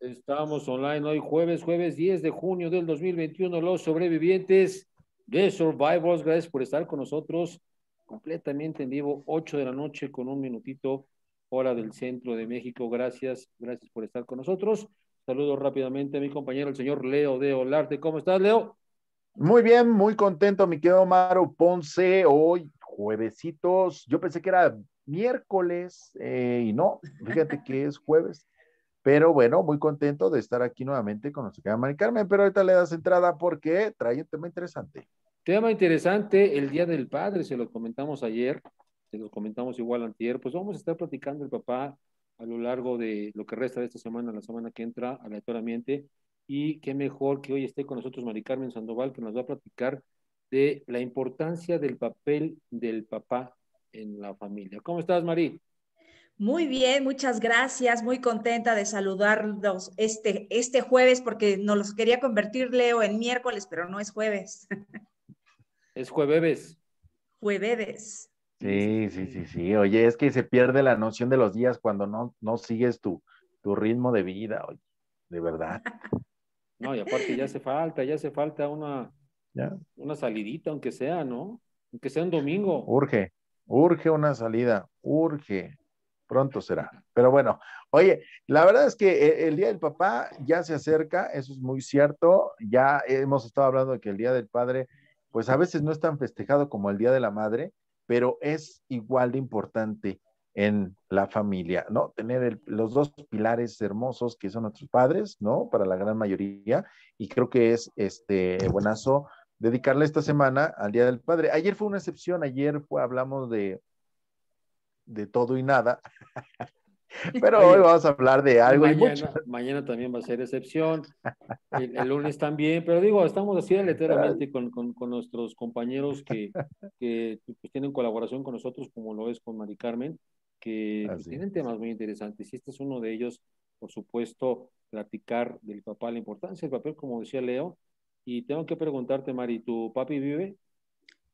Estamos online hoy jueves, jueves 10 de junio del 2021, los sobrevivientes de Survivors. Gracias por estar con nosotros completamente en vivo, 8 de la noche con un minutito, hora del centro de México. Gracias, gracias por estar con nosotros. Saludo rápidamente a mi compañero, el señor Leo de Olarte. ¿Cómo estás, Leo? Muy bien, muy contento, mi querido Maro Ponce. Hoy, juevesitos, yo pensé que era miércoles eh, y no, fíjate que es jueves. Pero bueno, muy contento de estar aquí nuevamente con nuestra querida Mari Carmen, pero ahorita le das entrada porque trae un tema interesante. Tema interesante, el Día del Padre, se lo comentamos ayer, se lo comentamos igual antier, pues vamos a estar platicando el papá a lo largo de lo que resta de esta semana, la semana que entra, aleatoriamente, y qué mejor que hoy esté con nosotros Mari Carmen Sandoval, que nos va a platicar de la importancia del papel del papá en la familia. ¿Cómo estás, Mari? Muy bien, muchas gracias. Muy contenta de saludarlos este, este jueves porque nos los quería convertir, Leo, en miércoles, pero no es jueves. Es jueves. Jueves. Sí, sí, sí, sí. Oye, es que se pierde la noción de los días cuando no, sigues tu, tu ritmo de vida, oye, de verdad. No, y aparte ya hace falta, ya hace falta una, una salidita, aunque sea, ¿no? Aunque sea un domingo. Urge, urge una salida, urge pronto será. Pero bueno, oye, la verdad es que eh, el Día del Papá ya se acerca, eso es muy cierto. Ya hemos estado hablando de que el Día del Padre, pues a veces no es tan festejado como el Día de la Madre, pero es igual de importante en la familia, ¿no? Tener los dos pilares hermosos que son nuestros padres, ¿no? Para la gran mayoría. Y creo que es este buenazo dedicarle esta semana al Día del Padre. Ayer fue una excepción, ayer fue, hablamos de, de todo y nada. Pero hoy vamos a hablar de algo. Mañana, también va a ser excepción. El, lunes también. Pero digo, estamos así literalmente con, con, nuestros compañeros que, pues, tienen colaboración con nosotros, como lo es con Mari Carmen, que pues, tienen temas muy interesantes. Y este es uno de ellos, por supuesto, platicar del papá, la importancia del papel, como decía Leo. Y tengo que preguntarte, Mari, ¿tu papi vive?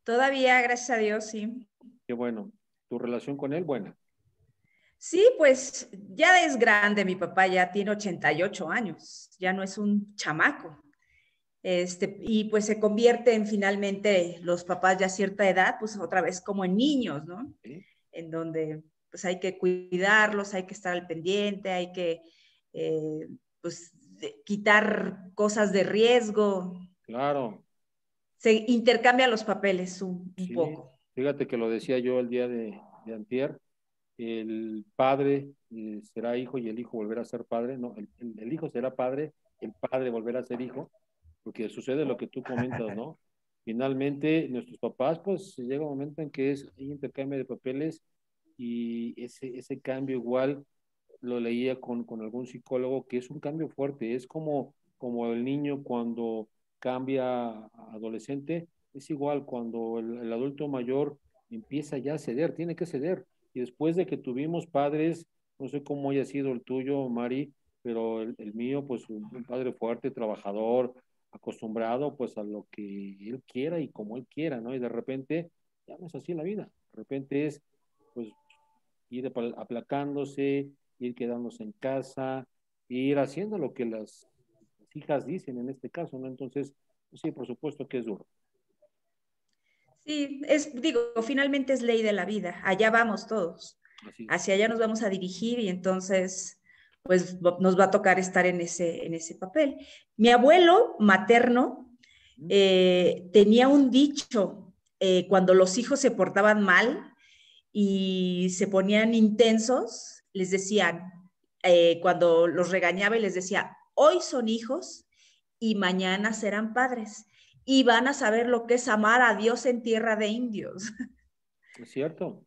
Todavía, gracias a Dios, sí. Qué bueno relación con él buena. Sí, pues ya es grande, mi papá ya tiene 88 años, ya no es un chamaco. Este, y pues se convierte en finalmente los papás ya a cierta edad, pues otra vez como en niños, ¿no? En donde pues hay que cuidarlos, hay que estar al pendiente, hay que eh, pues quitar cosas de riesgo. Claro. Se intercambian los papeles un, poco. Fíjate que lo decía yo el día de, antier, el padre eh, será hijo y el hijo volverá a ser padre, no, el, el, hijo será padre, el padre volverá a ser hijo, porque sucede lo que tú comentas, ¿no? Finalmente, nuestros papás, pues llega un momento en que es hay intercambio de papeles y ese, ese cambio igual lo leía con, con algún psicólogo, que es un cambio fuerte, es como, como el niño cuando cambia a adolescente, es igual cuando el, adulto mayor empieza ya a ceder, tiene que ceder. Y después de que tuvimos padres, no sé cómo haya sido el tuyo, Mari, pero el, mío, pues un, padre fuerte, trabajador, acostumbrado pues a lo que él quiera y como él quiera, ¿no? Y de repente, ya no es así la vida, de repente es pues ir aplacándose, ir quedándose en casa, ir haciendo lo que las hijas dicen en este caso, ¿no? Entonces, sí, por supuesto que es duro. Sí, es, digo, finalmente es ley de la vida, allá vamos todos, hacia allá nos vamos a dirigir y entonces pues nos va a tocar estar en ese, en ese papel. Mi abuelo materno eh, tenía un dicho eh, cuando los hijos se portaban mal y se ponían intensos, les decían, eh, cuando los regañaba y les decía, hoy son hijos y mañana serán padres y van a saber lo que es amar a Dios en tierra de indios. Es cierto.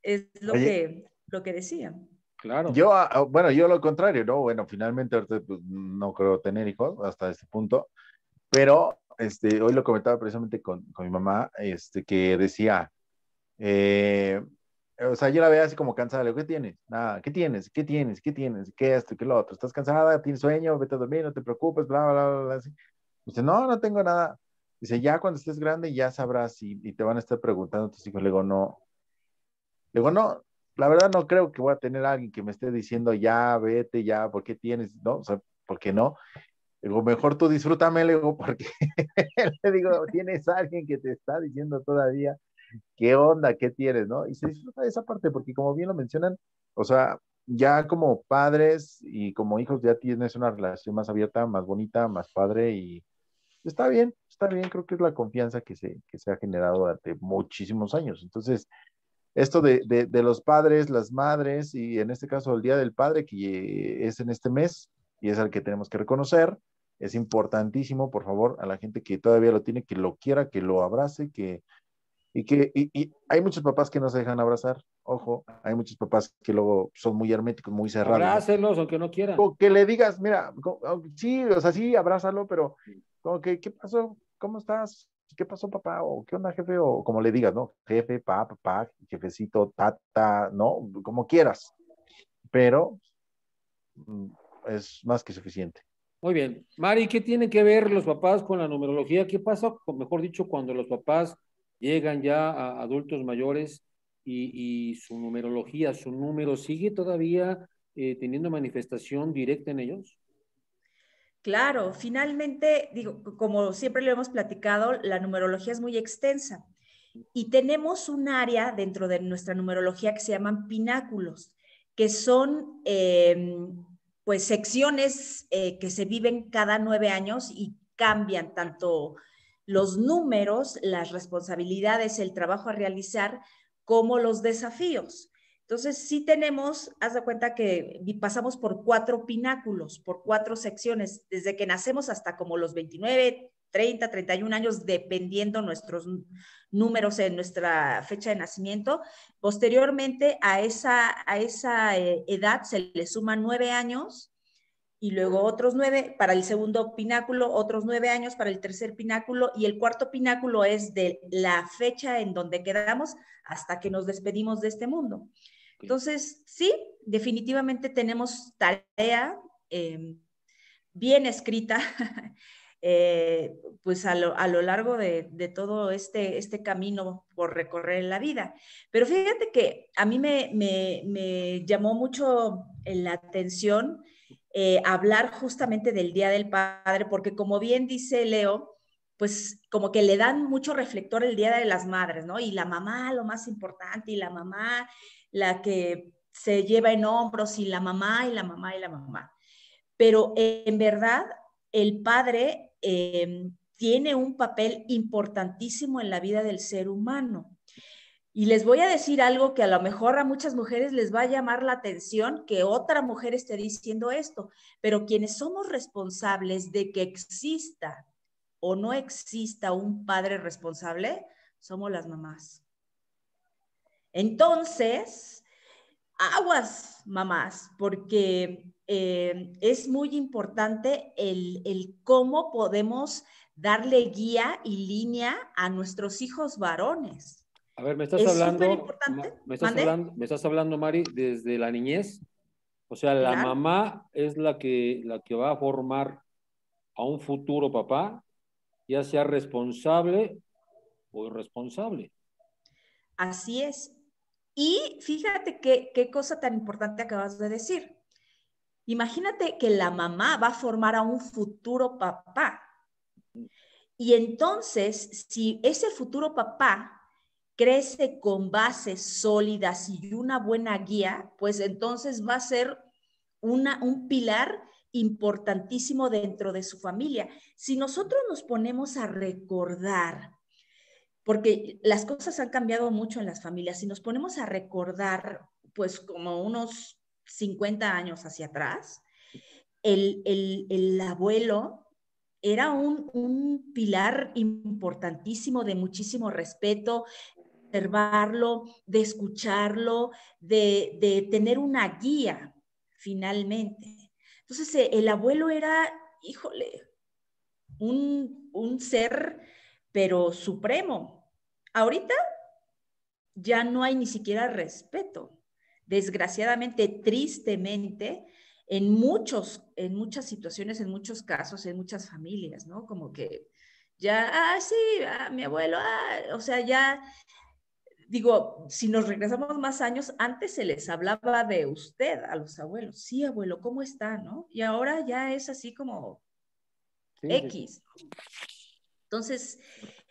Es lo, que, lo que decían. Claro. Yo, ah, oh, bueno, yo lo contrario, ¿no? Bueno, finalmente pues, no creo tener hijos hasta este punto, pero este, hoy lo comentaba precisamente con, con mi mamá, este, que decía, eh, o sea, yo la veía así como cansada, le digo, ¿qué tienes? Nada, ¿qué tienes? ¿Qué tienes? ¿Qué tienes? ¿Qué esto? ¿Qué lo otro? ¿Estás cansada? ¿Tienes sueño? Vete a dormir, no te preocupes, bla, bla, bla, bla. Así. Dice, no, no tengo nada. Dice, ya cuando estés grande ya sabrás y, te van a estar preguntando tus hijos. Le digo, no. Le digo, no, la verdad no creo que voy a tener alguien que me esté diciendo, ya, vete, ya, ¿por qué tienes? No, o sea, ¿por qué no? Le digo, mejor tú disfrútame, le digo, porque le digo, tienes alguien que te está diciendo todavía, ¿qué onda? ¿Qué tienes? ¿No? Y se disfruta de esa parte, porque como bien lo mencionan, o sea, ya como padres y como hijos ya tienes una relación más abierta, más bonita, más padre y, está bien, está bien, creo que es la confianza que se, se ha generado durante muchísimos años. Entonces, esto de, los padres, las madres y en este caso el Día del Padre, que es en este mes y es el que tenemos que reconocer, es importantísimo, por favor, a la gente que todavía lo tiene, que lo quiera, que lo abrace, que... Y que y, hay muchos papás que no se dejan abrazar, ojo, hay muchos papás que luego son muy herméticos, muy cerrados. Abrácelos, aunque no quieran. O que le digas, mira, oh, sí, o sea, sí, abrázalo, pero como que, ¿qué pasó? ¿Cómo estás? ¿Qué pasó, papá? ¿O qué onda, jefe? O como le digas, ¿no? Jefe, papá, papá, jefecito, tata, ¿no? Como quieras. Pero mm, es más que suficiente. Muy bien. Mari, ¿qué tienen que ver los papás con la numerología? ¿Qué pasa, mejor dicho, cuando los papás llegan ya a adultos mayores y, su numerología, su número, sigue todavía eh, teniendo manifestación directa en ellos? Claro, finalmente, como siempre lo hemos platicado, la numerología es muy extensa y tenemos un área dentro de nuestra numerología que se llaman pináculos, que son em, pues, secciones eh, que se viven cada nueve años y cambian tanto los números, las responsabilidades, el trabajo a realizar, como los desafíos. Entonces, sí tenemos, haz de cuenta que pasamos por cuatro pináculos, por cuatro secciones, desde que nacemos hasta como los 29, 30, 31 años, dependiendo nuestros números en nuestra fecha de nacimiento. Posteriormente, a esa, a esa eh, edad se le suman nueve años y luego otros nueve para el segundo pináculo, otros nueve años para el tercer pináculo y el cuarto pináculo es de la fecha en donde quedamos hasta que nos despedimos de este mundo. Entonces, sí, definitivamente tenemos tarea eh, bien escrita, eh, pues a lo, largo de, todo este, este camino por recorrer en la vida. Pero fíjate que a mí me, llamó mucho la atención eh, hablar justamente del Día del Padre, porque como bien dice Leo, pues como que le dan mucho reflector el Día de las Madres, ¿no? Y la mamá, lo más importante, y la mamá, la que se lleva en hombros y la mamá y la mamá y la mamá. Pero en verdad, el padre eh, tiene un papel importantísimo en la vida del ser humano. Y les voy a decir algo que a lo mejor a muchas mujeres les va a llamar la atención que otra mujer esté diciendo esto, pero quienes somos responsables de que exista o no exista un padre responsable, somos las mamás. Entonces, aguas, mamás, porque eh, es muy importante el, cómo podemos darle guía y línea a nuestros hijos varones. A ver, me estás, hablando, me estás hablando, Mari, desde la niñez. O sea, la mamá es la que, la que va a formar a un futuro papá, ya sea responsable o irresponsable. Así es. Y fíjate qué, cosa tan importante acabas de decir. Imagínate que la mamá va a formar a un futuro papá. Y entonces, si ese futuro papá crece con bases sólidas y una buena guía, pues entonces va a ser una, un pilar importantísimo dentro de su familia. Si nosotros nos ponemos a recordar porque las cosas han cambiado mucho en las familias. Si nos ponemos a recordar, pues como unos 50 años hacia atrás, el, abuelo era un, pilar importantísimo de muchísimo respeto, de observarlo, de escucharlo, de, tener una guía finalmente. Entonces, eh, el abuelo era, híjole, un, un ser pero supremo. Ahorita ya no hay ni siquiera respeto. Desgraciadamente, tristemente, en, muchos, en muchas situaciones, en muchos casos, en muchas familias, ¿no? Como que ya, ah, sí, ah, mi abuelo, ah, o sea, ya, digo, si nos regresamos más años, antes se les hablaba de usted a los abuelos, sí, abuelo, ¿cómo está, no? Y ahora ya es así como X. Entonces,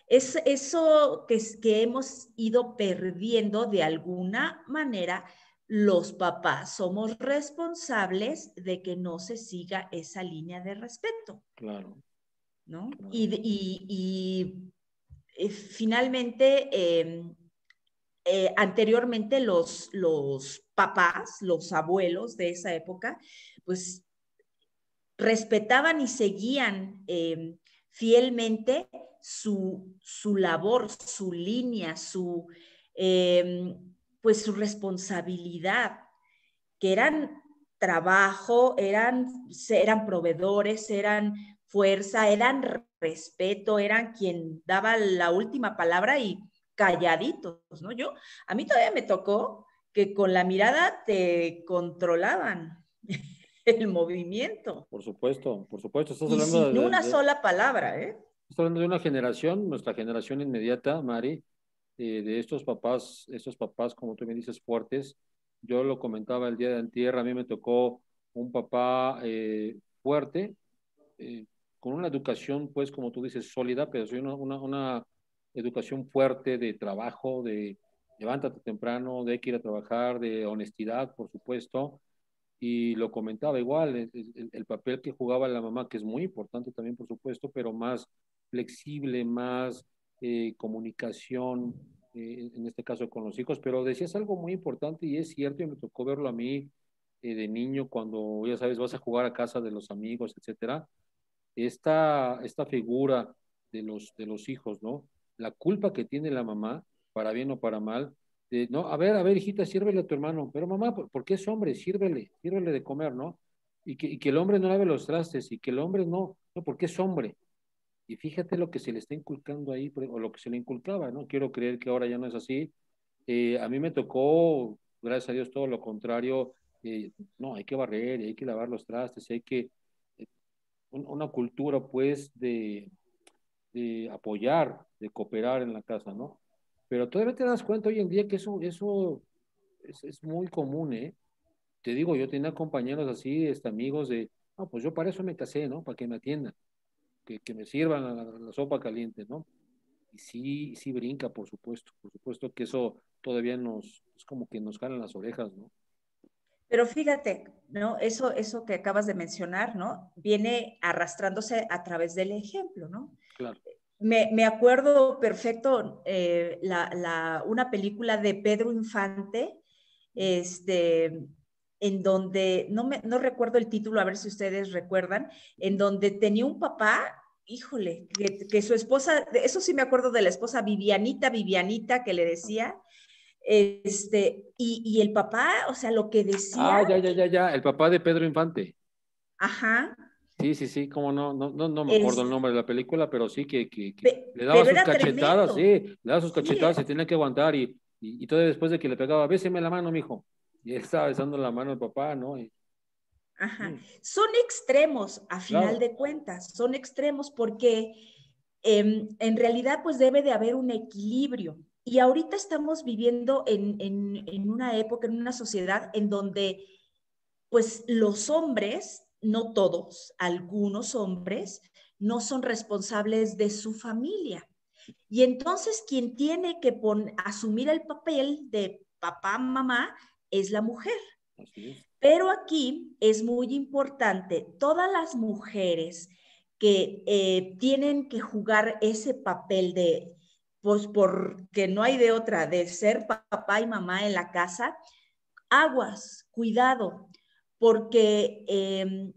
es eso que, que hemos ido perdiendo de alguna manera, los papás somos responsables de que no se siga esa línea de respeto. Claro. Y, eh, finalmente, em, eh, anteriormente los, los papás, los abuelos de esa época, pues respetaban y seguían em, fielmente su, labor, su línea, su, em, pues su responsabilidad, que eran trabajo, eran, eran proveedores, eran fuerza, eran respeto, eran quien daba la última palabra y calladitos, ¿no? Yo, a mí todavía me tocó que con la mirada te controlaban. el movimiento. Por supuesto, por supuesto. hablando sin de, una sola palabra, ¿eh? Estás hablando de una generación, nuestra generación inmediata, Mari, eh, de estos papás, estos papás, como tú me dices, fuertes. Yo lo comentaba el día de tierra a mí me tocó un papá eh, fuerte, eh, con una educación, pues, como tú dices, sólida, pero soy una, educación fuerte de trabajo, de levántate temprano, de que ir a trabajar, de honestidad, por supuesto, y lo comentaba igual, el, papel que jugaba la mamá, que es muy importante también, por supuesto, pero más flexible, más eh, comunicación, eh, en este caso con los hijos, pero decías algo muy importante y es cierto, y me tocó verlo a mí eh, de niño cuando, ya sabes, vas a jugar a casa de los amigos, etcétera, esta, esta figura de los, de los hijos, ¿no? La culpa que tiene la mamá, para bien o para mal, no, a ver, a ver, hijita, sírvele a tu hermano, pero mamá, ¿por qué es hombre, sírvele, sírvele de comer, ¿no? Y que, el hombre no lave los trastes, y que el hombre no, no, porque es hombre. Y fíjate lo que se le está inculcando ahí, e, o lo que se le inculcaba, ¿no? Quiero creer que ahora ya no es así. Eh, a mí me tocó, gracias a Dios, todo lo contrario. Eh, no, hay que barrer, hay que lavar los trastes, hay que... Eh, una cultura, pues, de, de apoyar, de cooperar en la casa, ¿no? Pero todavía te das cuenta hoy en día que eso, eso es, es muy común, ¿eh? Te digo, yo tenía compañeros así, este, amigos de, Ah, pues yo para eso me casé, ¿no? Para que me atiendan, que, me sirvan la, sopa caliente, ¿no? Y sí, sí brinca, por supuesto, por supuesto que eso todavía nos, es como que nos ganan las orejas, ¿no? Pero fíjate, ¿no? Eso, eso que acabas de mencionar, ¿no? Viene arrastrándose a través del ejemplo, ¿no? Claro me, acuerdo perfecto eh, una película de Pedro Infante, este, en donde, no, no recuerdo el título, a ver si ustedes recuerdan, en donde tenía un papá, híjole, que, su esposa, eso sí me acuerdo de la esposa Vivianita, Vivianita, que le decía, este, y, y el papá, o sea, lo que decía. Ah, ya, ya, ya, ya, el papá de Pedro Infante. Ajá, Sí, sí, sí, como no, no, no, me acuerdo el nombre de la película, pero sí que, le daba sus cachetadas, sí, le daba sus cachetadas, se tenía que aguantar y, y, después de que le pegaba, béseme la mano, mijo. Y él estaba besando la mano el papá, ¿no? Ajá. Mm. Son extremos, a final de cuentas, son extremos porque em, en realidad pues debe de haber un equilibrio. Y ahorita estamos viviendo en, en una época, en una sociedad en donde pues los hombres no todos, algunos hombres no son responsables de su familia. Y entonces quien tiene que asumir el papel de papá, mamá, es la mujer. Pero aquí es muy importante, todas las mujeres que eh, tienen que jugar ese papel de, pues porque no hay de otra, de ser papá y mamá en la casa, aguas, cuidado, porque em,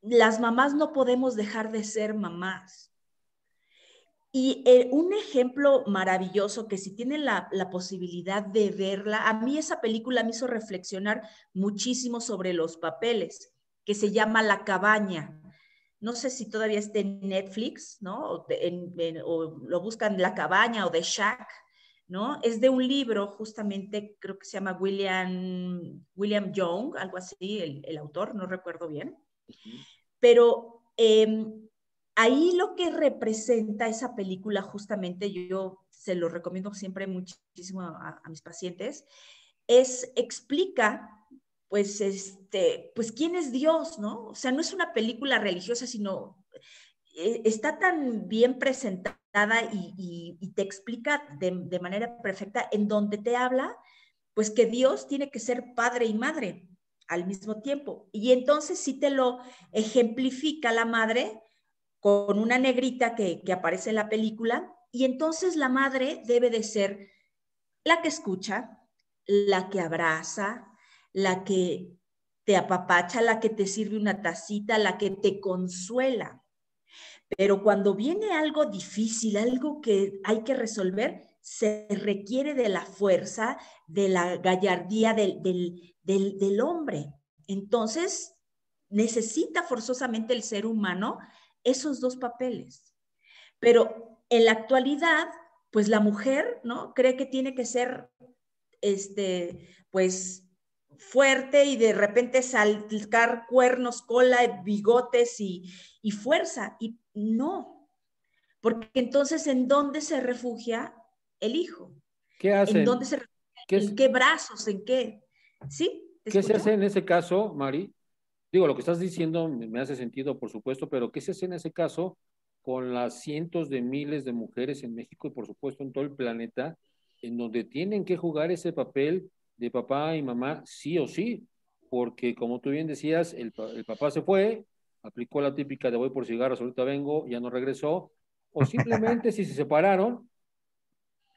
las mamás no podemos dejar de ser mamás. Y eh, un ejemplo maravilloso que si tienen la, posibilidad de verla, a mí esa película me hizo reflexionar muchísimo sobre los papeles, que se llama La cabaña. No sé si todavía está en Netflix, ¿no? O, o lo buscan La cabaña o The Shack, es de un libro justamente, creo que se llama William, William Young, algo así, el, autor, no recuerdo bien. Pero em, ahí lo que representa esa película justamente, yo se lo recomiendo siempre muchísimo a, a mis pacientes, es explica pues este pues quién es Dios, ¿no? O sea, no es una película religiosa, sino eh, está tan bien presentada y, te explica de, manera perfecta, en donde te habla, pues que Dios tiene que ser padre y madre al mismo tiempo. Y entonces sí te lo ejemplifica la madre con una negrita que aparece en la película, y entonces la madre debe de ser la que escucha, la que abraza, la que te apapacha, la que te sirve una tacita, la que te consuela. Pero cuando viene algo difícil, algo que hay que resolver, se requiere de la fuerza, de la gallardía del, hombre. Entonces, necesita forzosamente el ser humano esos dos papeles. Pero en la actualidad, pues la mujer, ¿no? Cree que tiene que ser, este, pues, fuerte y de repente saltar cuernos, cola, bigotes y, fuerza. Y no, porque entonces ¿en dónde se refugia el hijo? ¿Qué hace? ¿En dónde se ¿Qué brazos? ¿En qué? ¿Sí? ¿Qué se hace en ese caso, Mari? Digo, lo que estás diciendo me hace sentido, por supuesto, pero ¿qué se hace en ese caso con las cientos de miles de mujeres en México y por supuesto en todo el planeta, en donde tienen que jugar ese papel de papá y mamá, sí o sí, porque como tú bien decías, el, papá se fue, aplicó la típica de voy por cigarros, ahorita vengo, ya no regresó, o simplemente si se separaron,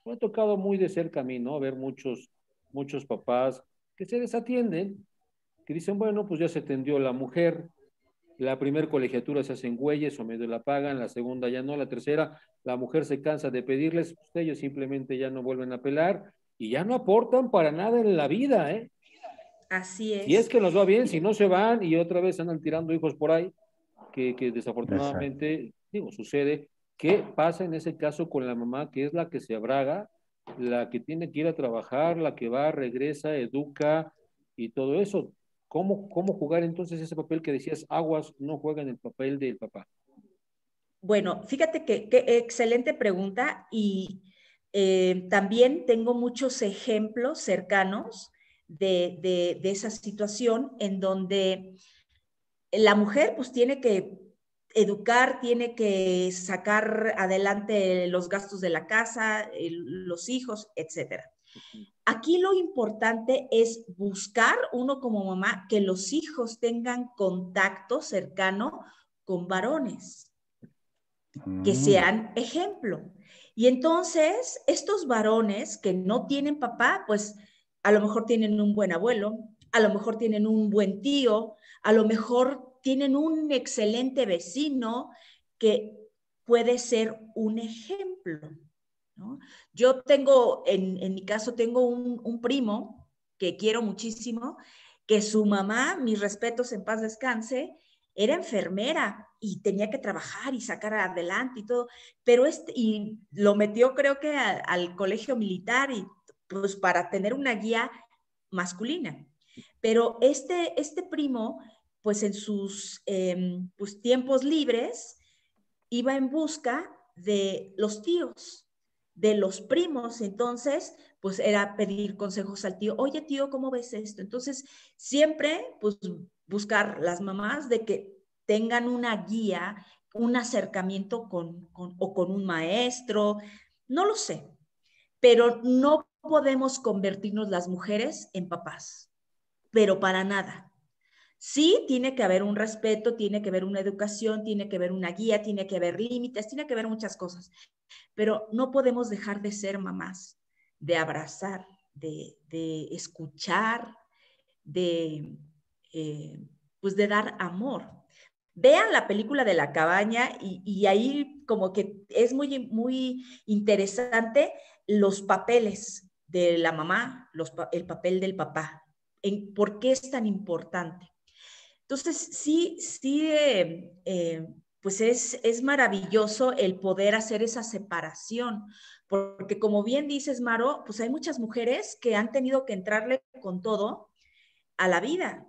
me ha tocado muy de cerca a mí, ¿no? Ver muchos, muchos papás que se desatienden, que dicen, bueno, pues ya se atendió la mujer, la primer colegiatura se hacen güeyes o medio la pagan, la segunda ya no, la tercera, la mujer se cansa de pedirles, ustedes ellos simplemente ya no vuelven a pelar, y ya no aportan para nada en la vida, ¿eh? Así es. Y es que nos va bien, si no se van y otra vez andan tirando hijos por ahí, que, desafortunadamente, digo, sucede. ¿Qué pasa en ese caso con la mamá que es la que se abraga, la que tiene que ir a trabajar, la que va, regresa, educa y todo eso? ¿Cómo, cómo jugar entonces ese papel que decías, aguas no juegan el papel del papá? Bueno, fíjate que, que excelente pregunta y eh, también tengo muchos ejemplos cercanos de, esa situación en donde la mujer pues tiene que educar, tiene que sacar adelante los gastos de la casa, los hijos, etc. Aquí lo importante es buscar uno como mamá que los hijos tengan contacto cercano con varones, que mm. sean ejemplo. Y entonces, estos varones que no tienen papá, pues a lo mejor tienen un buen abuelo, a lo mejor tienen un buen tío, a lo mejor tienen un excelente vecino que puede ser un ejemplo. Yo tengo, en, mi caso, tengo un, un primo que quiero muchísimo, que su mamá, mis respetos en paz descanse, era enfermera y tenía que trabajar y sacar adelante y todo, pero este, y lo metió creo que al colegio militar y pues para tener una guía masculina. Pero este, este primo, pues en sus em, pues, tiempos libres, iba en busca de los tíos, de los primos. Entonces, pues era pedir consejos al tío, oye tío, ¿cómo ves esto? Entonces, siempre, pues buscar las mamás de que tengan una guía, un acercamiento con, o con un maestro, no lo sé, pero no podemos convertirnos las mujeres en papás, pero para nada. Sí, tiene que haber un respeto, tiene que haber una educación, tiene que haber una guía, tiene que haber límites, tiene que haber muchas cosas, pero no podemos dejar de ser mamás, de abrazar, de escuchar, de, eh, pues de dar amor. Vean la película de la cabaña y, ahí como que es muy, muy interesante los papeles de la mamá, el papel del papá, en por qué es tan importante. Entonces, sí, sí, eh, eh, pues es, es maravilloso el poder hacer esa separación, porque como bien dices, Maro, pues hay muchas mujeres que han tenido que entrarle con todo a la vida,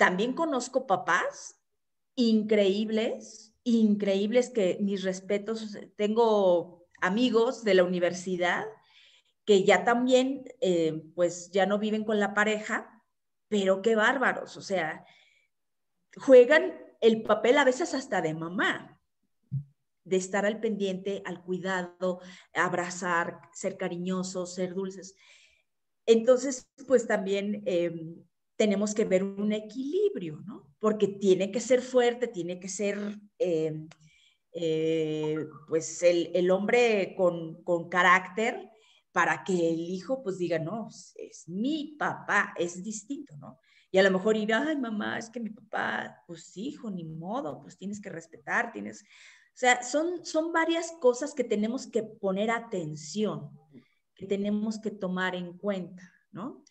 también conozco papás increíbles, increíbles que mis respetos, tengo amigos de la universidad que ya también, eh, pues ya no viven con la pareja, pero qué bárbaros, o sea, juegan el papel a veces hasta de mamá, de estar al pendiente, al cuidado, abrazar, ser cariñosos, ser dulces. Entonces, pues también em, tenemos que ver un equilibrio, ¿no? Porque tiene que ser fuerte, tiene que ser eh, eh, pues el, hombre con, con, carácter para que el hijo pues diga, no, es mi papá, es distinto, ¿no? Y a lo mejor ir, ay mamá, es que mi papá, pues hijo, ni modo, pues tienes que respetar, tienes... O sea, son, son varias cosas que tenemos que poner atención, que tenemos que tomar en cuenta, ¿no?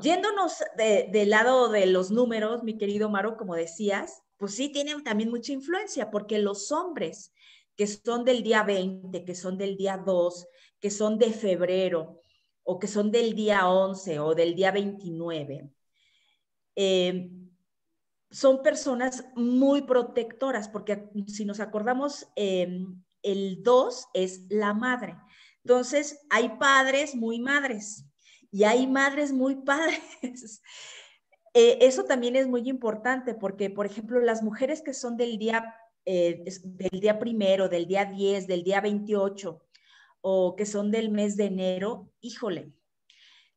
Yéndonos del lado de los números, mi querido Maro, como decías, pues sí tienen también mucha influencia, porque los hombres que son del día 20, que son del día 2, que son de febrero, o que son del día 11 o del día 29, em, son personas muy protectoras, porque si nos acordamos, em, el 2 es la madre. Entonces, hay padres muy madres, y hay madres muy padres. Eh, eso también es muy importante porque, por ejemplo, las mujeres que son del día, eh, del día primero, del día 10, del día 28 o que son del mes de enero, híjole,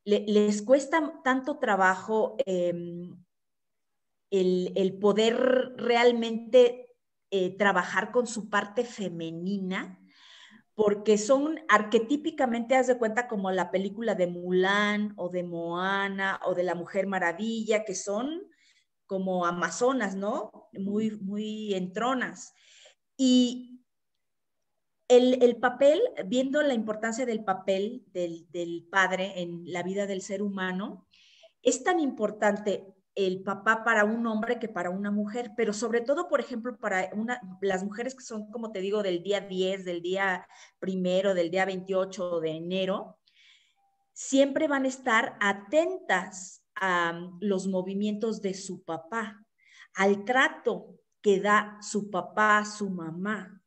les cuesta tanto trabajo em, el, el, poder realmente eh, trabajar con su parte femenina porque son arquetípicamente, haz de cuenta, como la película de Mulan o de Moana o de La Mujer Maravilla, que son como amazonas, ¿no? Muy, muy entronas. Y el, papel, viendo la importancia del papel del, del padre en la vida del ser humano, es tan importante el papá para un hombre que para una mujer, pero sobre todo, por ejemplo, para una, las mujeres que son, como te digo, del día 10, del día primero, del día 28 de enero, siempre van a estar atentas a um, los movimientos de su papá, al trato que da su papá, su mamá.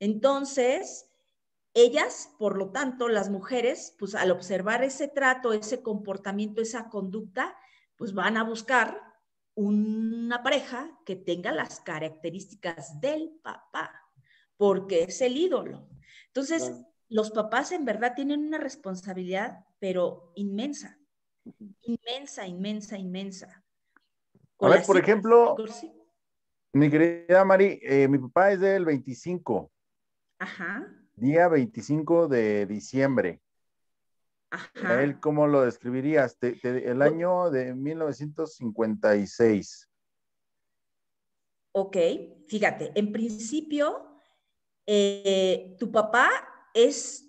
Entonces, ellas, por lo tanto, las mujeres, pues al observar ese trato, ese comportamiento, esa conducta, pues van a buscar una pareja que tenga las características del papá, porque es el ídolo. Entonces, los papás en verdad tienen una responsabilidad, pero inmensa, inmensa, inmensa, inmensa. a ver, por ejemplo, mi querida Mari, eh, mi papá es del 25. Ajá. Día 25 de diciembre él cómo lo describirías? el año de 1956. Ok, fíjate, en principio, eh, tu papá es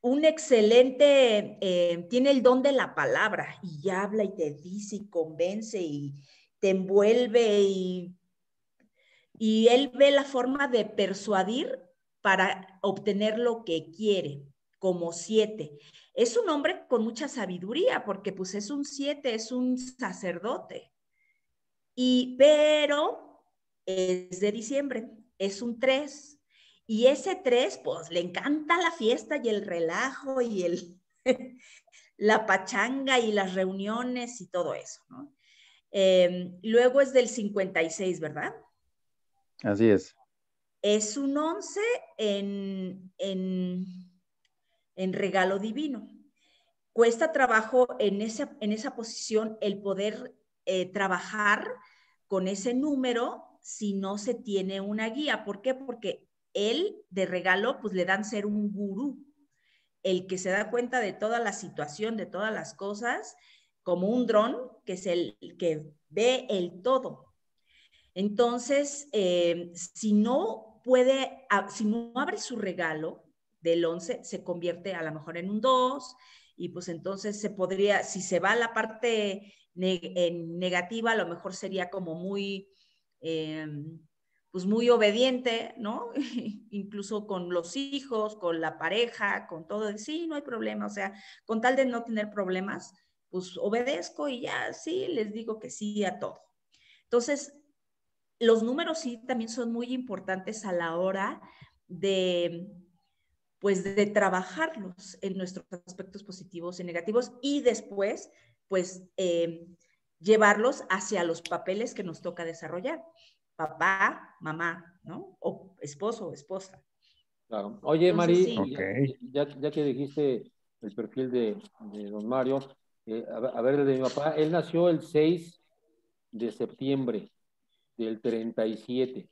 un excelente, eh, tiene el don de la palabra y habla y te dice y convence y te envuelve y, y él ve la forma de persuadir para obtener lo que quiere, como siete. Es un hombre con mucha sabiduría, porque pues es un siete, es un sacerdote. Y pero es de diciembre, es un 3. Y ese 3, pues le encanta la fiesta y el relajo y el, la pachanga y las reuniones y todo eso, ¿no? Em, luego es del 56, ¿verdad? Así es. Es un 11 en, en en regalo divino. Cuesta trabajo en esa, en esa posición el poder eh, trabajar con ese número si no se tiene una guía. ¿Por qué? Porque él de regalo, pues le dan ser un gurú, el que se da cuenta de toda la situación, de todas las cosas, como un dron que es el que ve el todo. Entonces, eh, si no puede, ah, si no abre su regalo, del 11 se convierte a lo mejor en un 2 y pues entonces se podría, si se va a la parte negativa, a lo mejor sería como muy, em, pues muy obediente, ¿no? Incluso con los hijos, con la pareja, con todo, sí, no hay problema, o sea, con tal de no tener problemas, pues obedezco y ya, sí, les digo que sí a todo. Entonces, los números sí también son muy importantes a la hora de pues de trabajarlos en nuestros aspectos positivos y negativos y después, pues, eh, llevarlos hacia los papeles que nos toca desarrollar, papá, mamá, ¿no? O esposo o esposa. Claro. Oye, Mari, ya, que dijiste el perfil de, don Mario, eh, a, ver ver, de mi papá, él nació el 6 de septiembre del 37.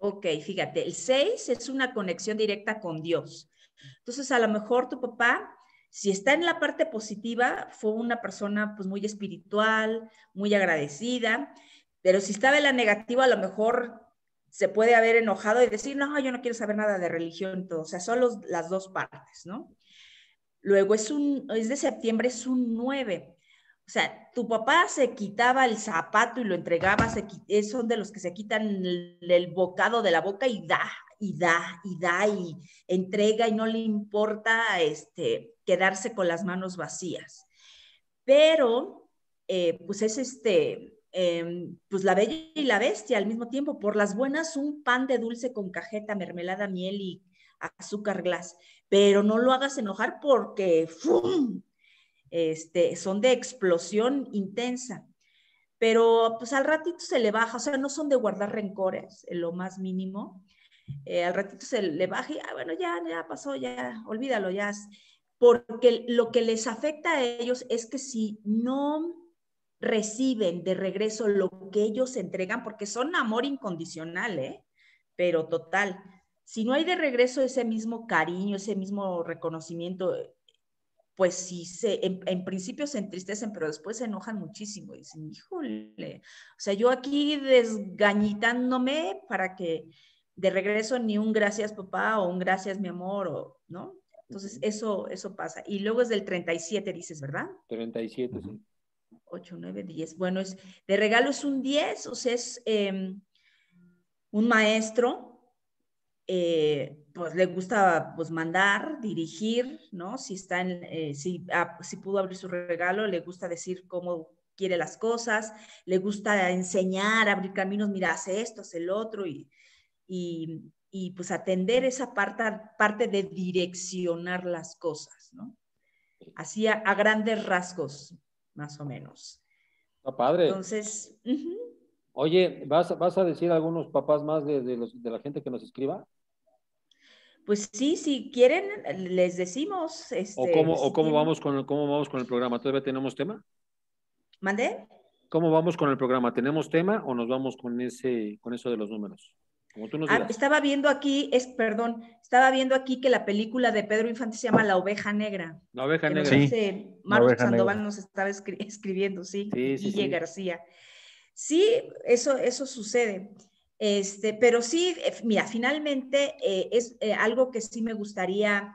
Ok, fíjate, el 6 es una conexión directa con Dios. Entonces, a lo mejor tu papá, si está en la parte positiva, fue una persona pues muy espiritual, muy agradecida, pero si estaba en la negativa, a lo mejor se puede haber enojado y decir, no, yo no quiero saber nada de religión, o sea, son las dos partes, ¿no? Luego es, un, es de septiembre, es un 9. O sea, tu papá se quitaba el zapato y lo entregaba, eh, son de los que se quitan el, bocado de la boca y da, y da, y da, y entrega y no le importa este, quedarse con las manos vacías. Pero, eh, pues es este, em, pues la bella y la bestia al mismo tiempo, por las buenas un pan de dulce con cajeta, mermelada, miel y azúcar glass, pero no lo hagas enojar porque ¡fum! Este, son de explosión intensa. Pero pues al ratito se le baja, o sea, no son de guardar rencores, en lo más mínimo. Eh, al ratito se le baja y, ah, bueno, ya, ya pasó, ya, olvídalo, ya. Porque lo que les afecta a ellos es que si no reciben de regreso lo que ellos entregan, porque son amor incondicional, ¿eh? pero total, si no hay de regreso ese mismo cariño, ese mismo reconocimiento, pues sí, se, en, principio se entristecen, pero después se enojan muchísimo y dicen, híjole, o sea, yo aquí desgañitándome para que de regreso ni un gracias papá o un gracias mi amor, o, ¿no? Entonces, eso, eso pasa. Y luego es del 37, dices, ¿verdad? 37, sí. 8, 9, 10. Bueno, es, de regalo es un 10, o sea, es em, un maestro, eh, pues le gusta pues mandar, dirigir, ¿no? Si está en, eh, si, ah, si pudo abrir su regalo, le gusta decir cómo quiere las cosas, le gusta enseñar, abrir caminos, mira, hace esto, hace el otro, y, y, pues atender esa parte, parte de direccionar las cosas, ¿no? Así a, grandes rasgos, más o menos. Está padre. Entonces, oye, ¿vas, a decir algunos papás más de, los, de la gente que nos escriba? pues sí, si quieren, les decimos. ¿O, este, cómo, pues vamos con, el, cómo vamos con el programa? ¿Todavía tenemos tema? ¿Mandé? ¿Cómo vamos con el programa? ¿Tenemos tema o nos vamos con, ese, con eso de los números? Ah, estaba viendo aquí, es, perdón, estaba viendo aquí que la película de Pedro Infante se llama La Oveja Negra. La Oveja Negra. Sí. Marcos Sandoval nos estaba escribiendo, sí. sí Guille García. Sí, eso, eso sucede. Este, pero sí, eh, mira, finalmente eh, es eh, algo que sí me gustaría